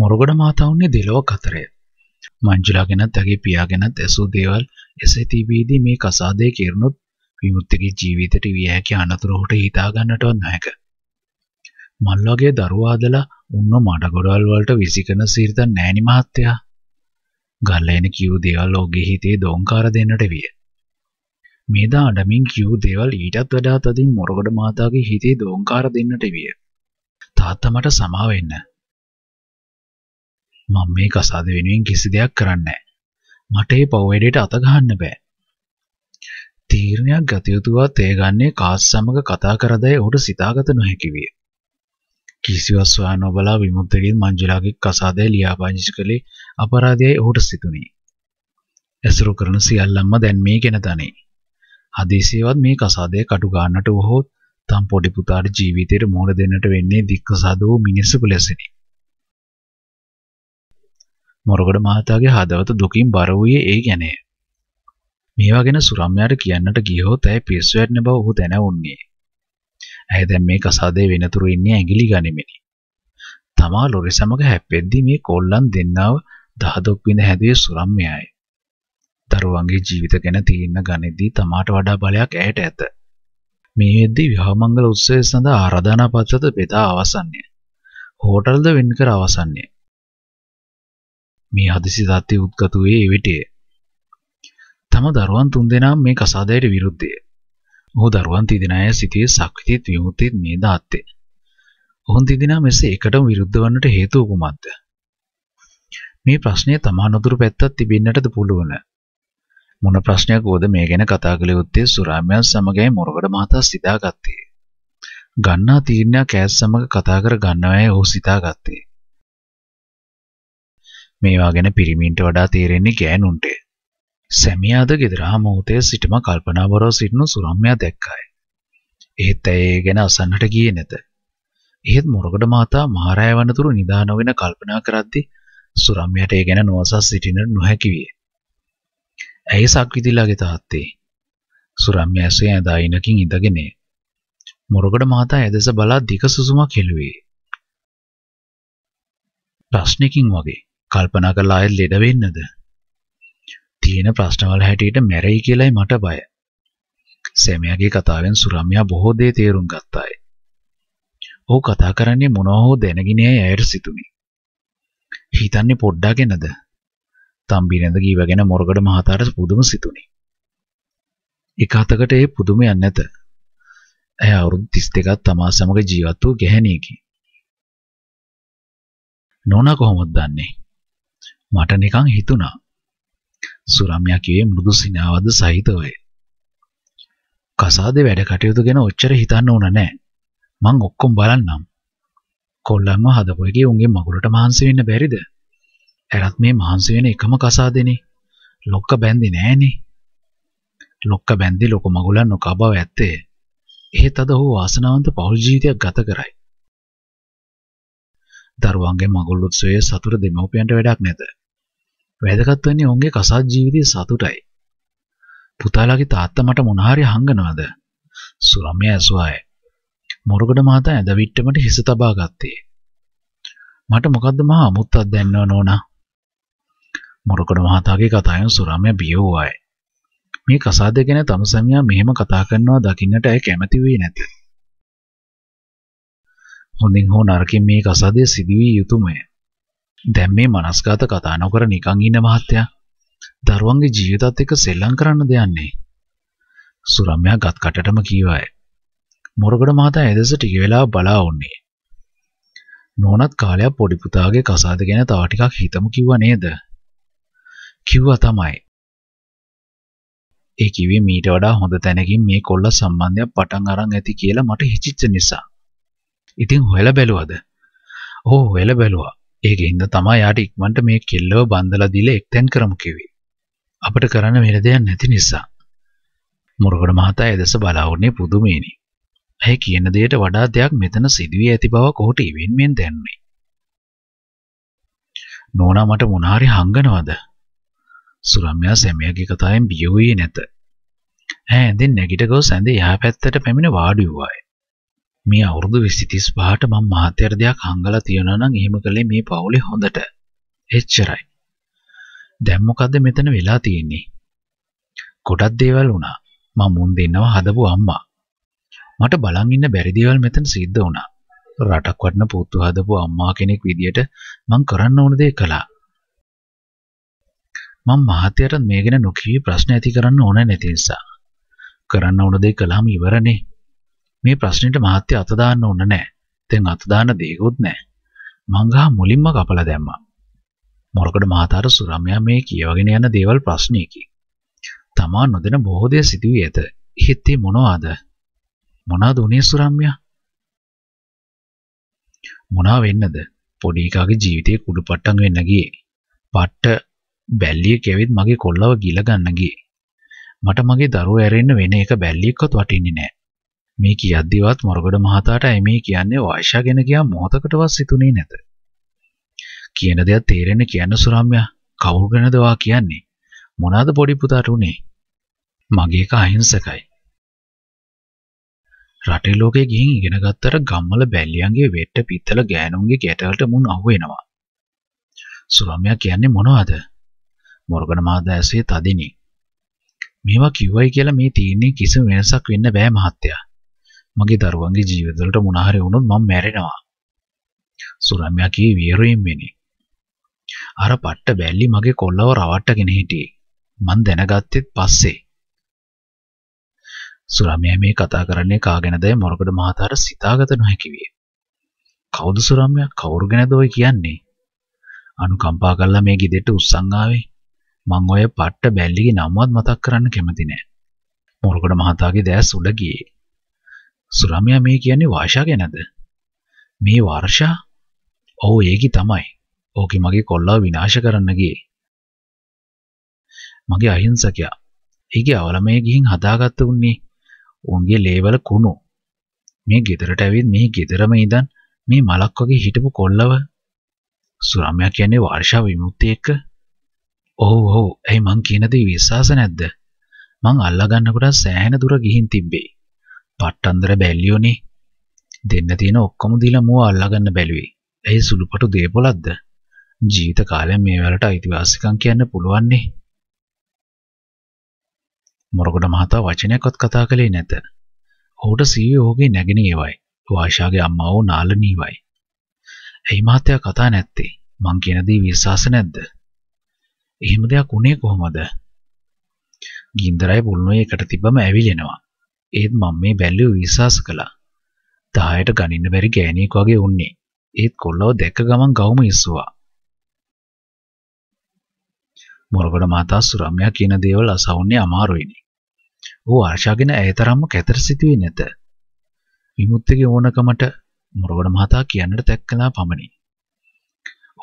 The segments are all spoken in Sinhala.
මොරගොඩ මාතවුන්නේ දෙලොව කතරය. මංජුලා ගැනත් ඇගේ පියා ගැනත් ඇසූ දේවල් එසේ තිබීදී මේ කසාදය කෙරුණොත් විමුක්තිගේ ජීවිතයට විය හැකි අනතුරු ඔහුට හිතා ගන්නටවත් නැහැ. මල්වගේ දරුවාදලා උන්න මඩ ගොඩවල් වලට විසිකන සීරිත නෑනි මහත්තයා. ගල්ලේන කිව් දේවල් ඔහුගේ හිතේ දොංකාර දෙන්නට විය. මේදා අඩමින් කිව් දේවල් ඊටත් වඩා තදින් මොරගොඩ මාතාගේ හිතේ දොංකාර දෙන්නට විය. තාත්තා මට සමාවෙන්න මම මේ කසාද වෙනුවෙන් කිසි දෙයක් කරන්නේ මට මේ පව් වැඩේට අත ගහන්න බෑ. තීරණයක් ගත යුතුවත් ඒ ගන්නේ කාස් සමග කතා කරදැයි ඔහුට සිතාගත නොහැකි විය. කිසිවක් සොයා නොබලා විමුක්තගෙන් මංජුලාගේ කසාදය ලියාපාදිංචි කළේ අපරාධයයි ඔහුට සිතුණි. ඇසුරු කරන සියල්ලම්ම දැන් මේ ගැන තනි. හදිසියේවත් මේ කසාදය කටු ගන්නට වහොත් තම් පොඩි පුතාට ජීවිතේට මුහුණ දෙන්නට වෙන්නේ දික්කසාද වූ මිනිස්සු ලෙසිනි. මොරගොඩ මහතාගේ හදවත දුකින් බර වූයේ ඒ ගැනය. මේවා ගැන සුරම්යාට කියන්නට ගියහොත් ඇය පිස්සු වැටෙන බව ඔහු දැනුන්නේ. ඇය දැන් මේ කසාදේ වෙනතුරු ඉන්නේ ඇඟිලි ගනිමිනි. තමා ලොරි සමග හැප්පෙද්දී මේ කොල්ලන් දෙන්නව දහදොක් විඳ හැදුවේ සුරම්යයි. දරුවන්ගේ ජීවිත ගැන තීරණ ගනිද්දී තමාට වඩා බලයක් ඇයට ඇත. මේ වෙද්දී විවාහමංගල උත්සවය සඳහා ආරාධනා පත්‍රද බෙදා අවසන්ය. හෝටල්ද වෙන් කර අවසන්ය. මේ හදිසි තත්ත්වයේ උද්ගත වූයේ ඒ වෙටේ. තම දරුවන් තුන්දෙනාම මේ කසාදයට විරුද්ධය. ඔහු දරුවන් තිදෙනාය සිටියේ සක්විතිත් විමුක්තිත් මේ දාත්තේ. ඔවුන් තිදෙනා මෙසේ එකටම විරුද්ධ වන්නට හේතුව කුමක්ද? මේ ප්‍රශ්නය තමා නොදුරු පැත්තක් තිබෙන්නටද පුළුවන්. මොන ප්‍රශ්නයක් වුවද මේ ගැන කතා කළ යුත්තේ සුරාම්‍යන් සමගයි මොරවඩ මහතා සිතාගත්තේ. ගන්නා තීරණයක් ඈත් සමග කතා කර ගන්නවායි ඔහු සිතාගත්තේ. මේවා ගැන පිරිමින්ට වඩා තේරෙන්නේ ගෑනුන්ට. සැමියාද ගෙදරා මොහොතේ සිටම කල්පනාබරව සිටින සුරම්යා දැක්කාය. එහෙත් ඇය ඒ ගැන අසන්නට ගියේ නැත. එහෙත් මොරගඩ මාතා මහරෑ වනතුරු නිදා නොගෙන කල්පනා කරද්දී සුරම්යාට ඒ ගැන නොසස් සිටින්නට නොහැකි විය. ඇයි සක්විතිලාගේ තාත්තේ? සුරම්ය ඇසේ ඇදා ඉනකින් ඉඳගෙන මොරගඩ මහතා ඇදස බලා දික සුසුමක් හෙළුවේ. ප්‍රශ්නකින් වගේ කල්පනා කරලා ආයෙත් ලෙඩ වෙන්නද? තියෙන ප්‍රශ්නවල හැටියට මැරෙයි කියලායි මට බය. සැමියාගේ කතාවෙන් සුරම්‍යා බොහෝ දේ තේරුම් ගත්තාය. ඔහු කතා කරන්නේ මොනවා හෝ දැනගිනේ ඇයට සිතුනි. හිතන්නේ පොඩ්ඩක් ගැනද? තම්බිනඳ ගීවගෙන මොරගඩ මහතාට පුදුම සිතුනි. එක අතකට ඒ පුදුමයක් නැත. ඇය අවුරුදු 32ක් තමා සමග ජීවත් වූ ගැහැණියකි. නෝනා කොහොමද දන්නේ? මට නිකන් හිතුණා. සුරම්‍යා කියේ මෘදු සිනාවද සහිතවය. කසාදේ වැඩ කටයුතු ගැන ඔච්චර හිතන්න ඕන නෑ. මං ඔක්කොම බලන්නම්. කොල්ලන්ව හදපු එකේ උන්ගේ මගුලට මහන්සි වෙන්න බැරිද? ඇරත් මේ මහන්සි වෙන එකම කසාදේනේ. ලොක්ක බැන්දි නෑනේ. ලොක්ක බැන්දි ලොකු මගුලන් නොකබව ඇත්තේ. එහෙත් අද ඔහු වාසනාවන්ත පෞල් ජීවිතයක් ගත කරයි. දරුවන්ගේ මගුල් උත්සවයේ සතුට දෙමව්පියන්ට වැඩක් නැත. වැදගත් වෙන්නේ ඔවුන්ගේ කසාද ජීවිතයේ සතුටයි. පුතාලාගේ තාත්තා මට මොනහරි හංගනවද? සුරම්‍ය ඇසුවාය. මොරගොඩ මහතා ඇදවිට්ටමට හිස තබා ගත්තේ. මට මොකද්ද මහා අමුත්තක් දැන්නව නෝනා? මොරකොඩ මහතාගේ කතාවෙන් සුරම්‍ය බිය වූවාය. මේ කසාද ගැන තම සැමියා මෙහෙම කතා කරනවා දකින්නට ඇය කැමති වෙන්නේ නැත. හොඳින් හෝ නරකින් මේ කසාදය සිදුවී යුතුමය. දැන් මේ මනස්ගත කතා නොකර නිකන් ඉන්න මහත්තයා දරුවන්ගේ ජීවිතත් එක්ක සෙල්ලම් කරන්න දෙන්නේ. සුරම්‍යා ගත් කටටම කීවාය. මොරගොඩ මහතා එදෙස ටික වෙලා බලා වුණේ. නෝනත් කාලයක් පොඩි පුතාගේ කසාද ගැන තව ටිකක් හිතමු කිව්වා නේද? කිව්වා තමයි. ඒ කිව්වේ මීට වඩා හොඳ තැනකින් මේ කොල්ල සම්බන්ධයක් පටන් අරන් ඇති කියලා මට හිතෙච්ච නිසා. ඉතින් හොයල බැලුවද? ඔව් හොයල බැලුවා. ඒකින්ද තමයි යාට ඉක්මනට මේ කෙල්ලව බන්දලා දීලා එක්තෙන් කරමු කිව්වේ. අපිට කරන්න වෙන දෙයක් නැති නිසා. මුරගොඩ මහතා එදෙස බලා වුණේ පුදුමේනි. ඇය කියන දෙයට වඩා දෙයක් මෙතන සිදුවී ඇති බව කොහොට ඉවෙන්මෙන් දැනුනේ. නෝනා මට මොනහරි හංගනවද? සුරම්‍යා සැමියාගේ කතාවෙන් බිය වුණේ නැත. ඇය ඇඳෙන් නැගිට ගොස් ඇඳේ එහා පැත්තට පැමිණ වාඩි වූවාය. මේ අවුරුදු 25ට මම මහත්යට දෙයක් හංගලා තියනවා නම් එහෙම කළේ මේ පවුලේ හොඳට. එච්චරයි. දැන් මොකද්ද මෙතන වෙලා තියෙන්නේ? ගොඩක් දේවල් වුණා. මම මුන් දෙන්නව හදපු අම්මා. මට බලන් ඉන්න බැරි දේවල් මෙතන සිද්ධ වුණා. රටක් වටන පුතු හදපු අම්මා කෙනෙක් විදියට මං කරන්න ඕන දේ කළා. මම මහත්යට මේ ගැන නොකියවි ප්‍රශ්න ඇති කරන්න ඕන නැති නිසා. කරන්න ඕන දේ කළාම ඉවරනේ. මේ ප්‍රශ්නෙට මහත්ය අත දාන්න ඕන නෑ. දැන් අත දාන්න දෙයක්වත් නෑ. මං ගහ මුලින්ම කපලා දැම්මා. මොරකඩ මහතාට සුරම්‍යා මේ කියවගෙන යන දේවල් ප්‍රශ්නයකි. තමා නොදෙන බොහෝ දේ සිදුවී ඇත. හිතේ මොනවාද? මොනවාද උනේ සුරම්‍යා? මොනවා වෙන්නද? පොඩි එකාගේ ජීවිතේ කුඩු පට්ටම් වෙන්න ගියේ. පට්ට බැල්ලිය කෙවිත් මගේ කොල්ලව ගිල ගන්න ගියේ. මට මගේ දරුවෝ ඇරෙන්න වෙන එක බැල්ලියක්වත් වටින්නේ නැහැ. මේ කියද්දිවත් මොරගොඩ මහතාට ඇයි මේ කියන්නේ වයිෂා ගැන ගියා මොහොතකටවත් සිතුනේ නැත. කියන දේක් තේරෙන්න කියන්න සුරම්‍යා කවුරු ගැනද වා කියන්නේ? මොනවාද පොඩි පුතාට උනේ? මගේක අහිංසකයි. රටේ ලෝකේ ගිහින් ඉගෙන ගත්තට ගම්වල බැල්ලියන්ගේ වෙට්ට පිත්තල ගෑනුන්ගේ ගැටවලට මුන් අහුවෙනවා. සුරම්‍යා කියන්නේ මොනවද? මොර්ගන මහදෑසේ තදිනි. මේවා කිව්වයි කියලා මේ තීන්නේ කිසිම වෙනසක් වෙන්න බෑ මහත්තයා. මගේ දරුවන්ගේ ජීවිතවලට මොනහරි වුණොත් මම මැරෙනවා. සුරම්‍යා කී වීරයෙන්මනේ. අර පට්ට බැල්ලි මගේ කොල්ලව රවට්ටගෙන හිටියේ. මං දැනගත්තෙත් පස්සේ. සුරම්‍යා මේ කතා කරන්නේ කාගෙනදයි මොරකඩ මහතාට සිතාගත නොහැකි විය. කවුද සුරම්‍යා කවුරු ගැනද ඔය කියන්නේ? අනුකම්පා කළා මේ ගෙදරට උස්සන් ආවේ. මං ඔය පට්ට බැල්ලිගේ නමවත් මතක් කරන්න කැමති නෑ. මොරකඩ මහතාගේ දැස් උඩ ගියේ. සුරම්යා මේ කියන්නේ වාෂා ගැනද? මේ වර්ෂා? ඔව් ඒකි තමයි. ඕකේ මගේ කොල්ලව විනාශ කරන්න ගියේ. මගේ අහිංසකයා. ඒකේ අවලමයේ ගිහින් හදාගත්ත උන්නේ උන්ගේ ලේවල කුණු. මේ ගෙදරට ඇවිත් මේ ගෙදරම ඉඳන් මේ මලක් වගේ හිටපු කොල්ලව සුරම්යා කියන්නේ වර්ෂා විමුක්තිය එක්ක ඔව් ඔව් ඇයි මං කියන දේ විශ්වාස නැද්ද මං අල්ලා ගන්නකොට සෑහෙන දුර ගිහින් තිබ්බේ පට්ටන්දර බැල්ලියෝනේ දෙන්න තියෙන ඔක්කොම දීලා මුව අල්ලගන්න බැලුවේ. ඇයි සුළුපටු දේපොලක්ද? ජීවිත කාලය මේ වලට අයිතිවාසිකම් කියන්න පුළුවන්නේ. මොරගොඩ මහතා වචනයක්වත් කතා කළේ නැත. ඔහුට සීවි ඔහුගේ නැගණියවයි. වාෂාගේ අම්මා වූ නාලනීවයි. ඇයි මහත්තයා කතා නැත්තේ? මං කියන දේ විශ්වාස නැද්ද? එහෙම දෙයක් උනේ කොහොමද? ගින්දරයි පුල්නෝයි එකට තිබ්බම ඇවිලෙනවා. ඒත් මම මේ බැල්ලිව විශ්වාස කළා. 10ට ගණින්න බැරි ගෑණියෙක් වගේ උන්නේ. ඒත් කොල්ලව දැක්ක ගමන් ගවුම ඉස්සුවා. මොරගොඩ මාතා සුරම්‍යා කියන දේවල් අසවන්නේ අමාරුයිනේ. ඌ ආර්ෂාගෙන ඇය තරම්ම කැතර සිටුවේ නැත. විමුක්තිගේ ඕනකමට මොරගොඩ මහතා කියන්නට තැක් කළා පමණි.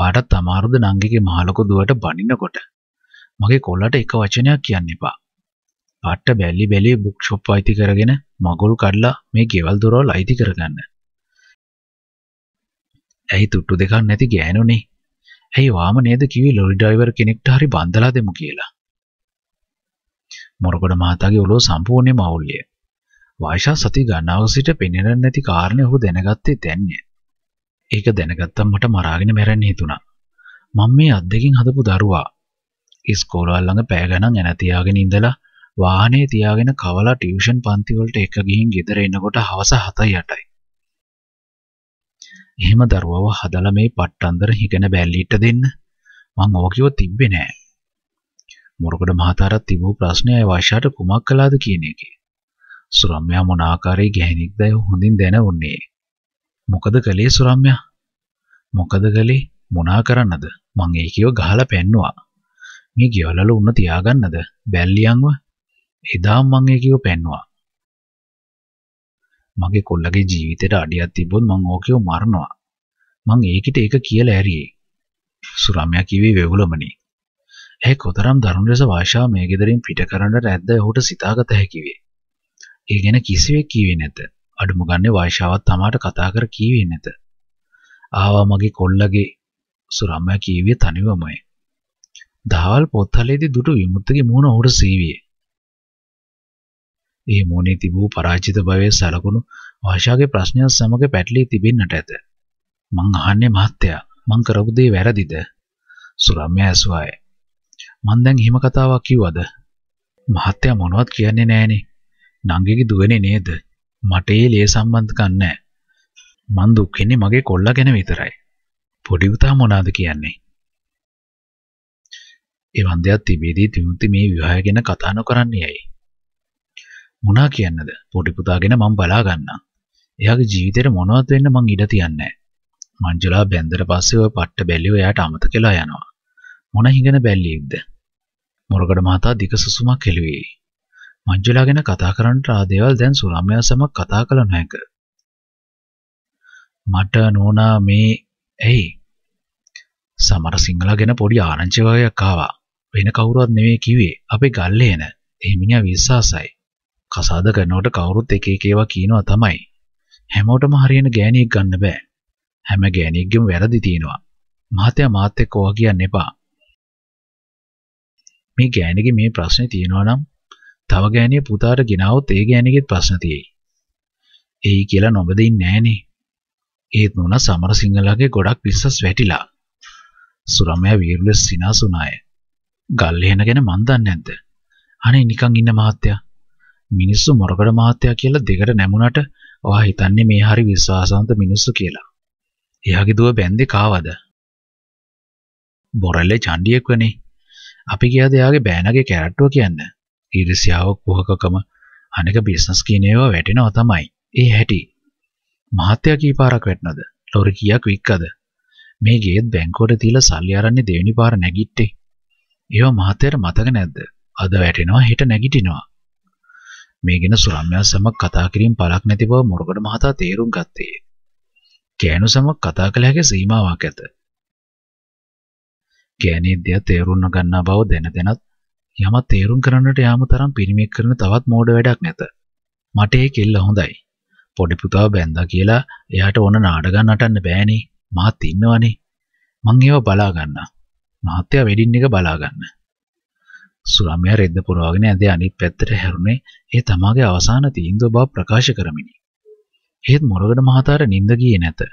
ඔයාටත් අමාරුද නංගිගේ මහලොකු දුවට බනිනකොට. මගේ කොල්ලට එක වචනයක් කියන්න එපා. පට්ට බැල්ලි බැලේ බුක් ෂොප් අයිති කරගෙන මගුල් කඩලා මේ ගෙවල් දොරවල් අයිති කරගන්න. ඇයි තුට්ටු දෙකක් නැති ගෑනුනේ. ඇයි වාම නේද කිවි ලොරි ඩ්‍රයිවර් කෙනෙක්ට හරි බන්දලා දෙමු කියලා. මොරගොඩ මහතාගේ ඔලුව සම්පූර්ණයෙන්ම අවුල්ය. වායිෂා සති ගණනාවක සිට පෙනෙන්නේ නැති කාරණේ ඔහු දැනගත්තේ දැන්නේ. ඒක දැනගත්තම මට මරාගෙන මැරෙන්න හිතුණා. මම මේ අත් දෙකින් හදපු දරුවා ඉස්කෝලවල් ළඟ පෑ ගණන් එන තියාගෙන ඉඳලා වාහනේ තියාගෙන කවලා ටියුෂන් පන්ති වලට එක ගිහින් ගෙදර එනකොට හවස 7:08යි. එහෙම දරුවව හදලා මේ පට්ටන්දර හිගෙන බැල්ලිට දෙන්න මං ඕක කිව්ව තිබ්බේ නෑ. මොරකොඩ මහතාරත් තිබූ ප්‍රශ්නය අය වර්ෂාට කුමක් කළාද කියන එකේ. සුරම්යා මොන ආකාරයේ ගැහෙනෙක්දයි හොඳින් දැනුන්නේ. මොකද කළේ සුරම්යා? මොකද කළේ මොනා කරන්නද? මං ඒකියව ගහලා පැන්නුවා. මේ ගෙවලල උන්න තියාගන්නද? බැල්ලියන්ව එදාම මං ඒකව පෙන්නවා. මගේ කොල්ලගේ ජීවිතේට අඩියක් තිබ්බොත් මං ඕකේව මරනවා. මං ඒකිට ඒක කියලා ඇරියේ. සුරම්‍යා කිව්වේ වේගුලමනි. ඇයි කොතරම් දරුණු ලෙස වාෂාව මේ ගෙදරින් පිට කරන්නට ඇද්ද ඔහුට සිතාගත හැකි වේ. ඒ ගැන කිසිවෙක් කීවේ නැත. අඩුම ගන්නේ වාෂාවත් තමාට කතා කර කීවේ නැත. ආවා මගේ කොල්ලගේ සුරම්‍යා කීවේ තනිවමයි. දහවල් පොත්හලේදී දුටු විමුක්තගේ මූණ ඔහුට සීවියේ. ඒ මෝනේ තිබූ පරාජිත භවය සලකුණු ආශාගේ ප්‍රශ්නයන් සමග පැටලී තිබෙන්නට ඇත. මං අහන්නේ මහත්තයා මං කරපු දේ වැරදිද? සුරම්‍ය ඇසුවාය. මං දැන් හිම කතාවක් කිව්වද? මහත්තයා මොනවත් කියන්නේ නෑනේ. නංගිගේ දුවනේ නේද? මට ඒ ලේ සම්බන්ධකම් නෑ. මං දුක් වෙන්නේ මගේ කොල්ලා ගැන විතරයි. පොඩි උතා මොනවාද කියන්නේ? ඒ වන්දයක් තිබේදී තිමුති මේ විවාහය ගැන කතා නොකරන්නේ ඇයි? මොනා කියන්නද? පොඩි පුතාගෙන මම බලා ගන්නම්. එයාගේ ජීවිතේට මොනවත් වෙන්න මං ඉඩ තියන්නේ නැහැ. මංජුලා බැන්දට පස්සේ ওই පට්ට බැල්ලිව එයාට අමතකලා යනවා. මොන හිඟන බැල්ලියෙක්ද? මොරගඩ මහතා දිග සුසුමක් හෙළුවේ. මංජුලා ගැන කතා කරන්නට ආදේවල් දැන් සුරම්‍යා සමග කතා කළ නොහැක. මට නෝනා මේ ඇයි? සමර සිංහලා ගැන පොඩි ආරංචි වගේක් ආවා. වෙන කවුරුවත් නෙවෙයි කිව්වේ. අපේ ගල්ලේන. එහිමිනියා විශ්වාසයි. කසාද කරනකොට කවුරුත් එක එක ඒවා කියනවා තමයි. හැමෝටම හරියන ගෑණියෙක් ගන්න බෑ. හැම ගෑණියෙක්ගෙම වැරදි තියෙනවා. මහත්තයා මාත් එක්ක ඔවා කියන්න එපා. මේ ගෑණිගේ මේ ප්‍රශ්නේ තියෙනවා නම් තව ගෑණිය පුතාට ගෙනාවොත් ඒ ගෑණියගෙත් ප්‍රශ්න තියෙයි. එයි කියලා නොබදින්නේ නෑනේ. ඒත් නෝනා සමරසිංහලගේ ගොඩක් විශ්වාස වැටිලා. සුරමයා වීරලස් සිනාසුනාය. ගල් එහෙන ගැන මන් දන්නේ නැද්ද? අනේ නිකන් ඉන්න මහත්තයා. මිනිස්සු මොරකඩ මහත්තයා කියලා දෙකට නැමුණට ඔයා හිතන්නේ මේ හරි විශ්වාසවන්ත මිනිස්සු කියලා. එයාගේ දුව බැන්දේ කාවද? බොරළේ චණ්ඩියෙක් වනේ. අපි ගියාද එයාගේ බෑනගේ කැරට්ටුව කියන්න. ඊර්ෂ්‍යාව කුහකකම අනෙක බිස්නස් කියන ඒවා වැටෙනවා තමයි. ඒ හැටි. මහත්තයා කීපාරක් වැටෙනවද? ලොරි කීයක් වික්කද? මේ ගේත් බැංකුවට තියලා සල්ලි අරන්නේ දෙවෙනි පාර නැගිට්ටේ. ඒව මහත්තයාට මතක නැද්ද? අද වැටෙනවා හෙට නැගිටිනවා. මේ ගැන සුරම්යා සමග කතා කිරීම පළක් නැති බව මුරුගඩ මහතා තේරුම් ගත්තේ. කෑනු සමග කතා කළ හැකි සීමාවක් ඇත. ගෑනියද්දයා තේරුම් නොගන්නා බව දැන දැනත් යමක් තේරුම් කරන්නට යාම තරම් පිරිමෙක් කරන තවත් මෝඩ වැඩක් නැත. මට ඒ කෙල්ල හොඳයි. පොඩි පුතාව බැන්දා කියලා එයාට ඕන නාඩගම් නටන්න බෑනේ. මාත් ඉන්නවනේ. මං ඒව බලා ගන්නම්. මහත්තයා වෙඩින් එක බලා ගන්න. සුරම්යා රෙද්ද පුරවාගෙන ඇඳේ අනිත් පැත්තට හැරුණේ ඒ තමාගේ අවසාන තීන්දුව බව ප්‍රකාශ කරමිනි. එහෙත් මොරගඩ මහතාට නිින්ද ගියේ නැත.